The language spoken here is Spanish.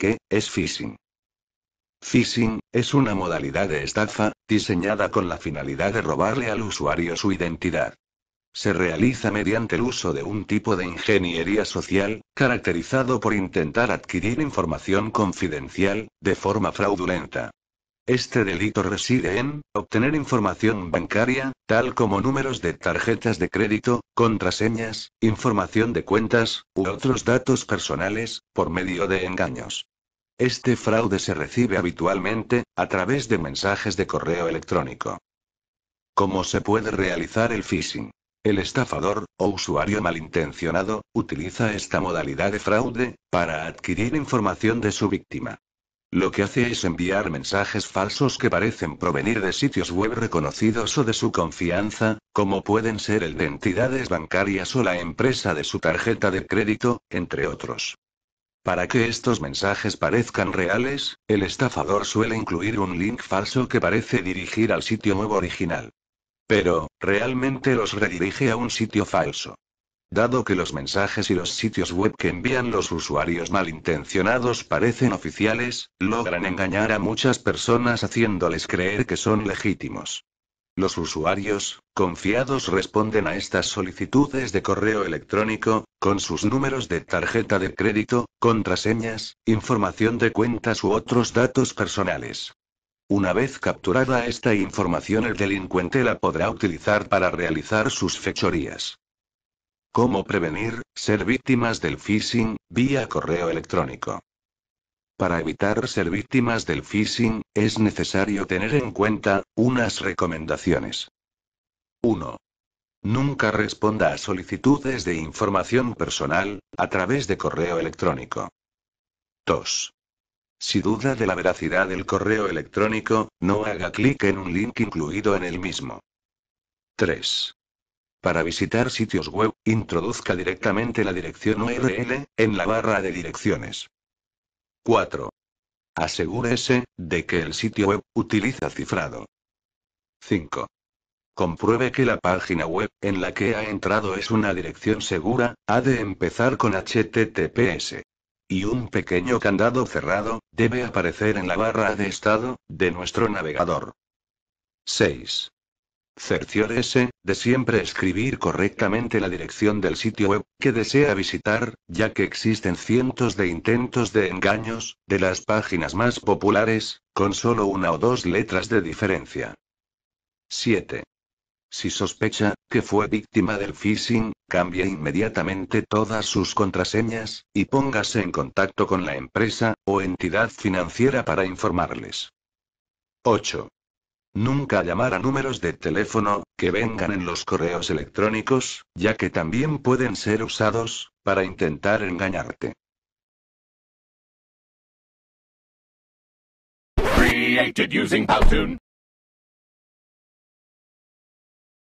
¿Qué es phishing? Phishing es una modalidad de estafa, diseñada con la finalidad de robarle al usuario su identidad. Se realiza mediante el uso de un tipo de ingeniería social, caracterizado por intentar adquirir información confidencial, de forma fraudulenta. Este delito reside en obtener información bancaria, tal como números de tarjetas de crédito, contraseñas, información de cuentas, u otros datos personales, por medio de engaños. Este fraude se recibe habitualmente, a través de mensajes de correo electrónico. ¿Cómo se puede realizar el phishing? El estafador, o usuario malintencionado, utiliza esta modalidad de fraude, para adquirir información de su víctima. Lo que hace es enviar mensajes falsos que parecen provenir de sitios web reconocidos o de su confianza, como pueden ser el de entidades bancarias o la empresa de su tarjeta de crédito, entre otros. Para que estos mensajes parezcan reales, el estafador suele incluir un link falso que parece dirigir al sitio web original. Pero, realmente los redirige a un sitio falso. Dado que los mensajes y los sitios web que envían los usuarios malintencionados parecen oficiales, logran engañar a muchas personas haciéndoles creer que son legítimos. Los usuarios, confiados, responden a estas solicitudes de correo electrónico, con sus números de tarjeta de crédito, contraseñas, información de cuentas u otros datos personales. Una vez capturada esta información el delincuente la podrá utilizar para realizar sus fechorías. Cómo prevenir, ser víctimas del phishing, vía correo electrónico. Para evitar ser víctimas del phishing, es necesario tener en cuenta unas recomendaciones. 1. Nunca responda a solicitudes de información personal, a través de correo electrónico. 2. Si duda de la veracidad del correo electrónico, no haga clic en un link incluido en el mismo. 3. Para visitar sitios web, introduzca directamente la dirección URL, en la barra de direcciones. 4. Asegúrese de que el sitio web utiliza cifrado. 5. Compruebe que la página web en la que ha entrado es una dirección segura, ha de empezar con HTTPS. Y un pequeño candado cerrado debe aparecer en la barra de estado de nuestro navegador. 6 cerciórese de siempre escribir correctamente la dirección del sitio web que desea visitar, ya que existen cientos de intentos de engaños de las páginas más populares, con solo una o dos letras de diferencia. 7. Si sospecha que fue víctima del phishing, cambie inmediatamente todas sus contraseñas y póngase en contacto con la empresa o entidad financiera para informarles. 8. Nunca llamar a números de teléfono, que vengan en los correos electrónicos, ya que también pueden ser usados, para intentar engañarte.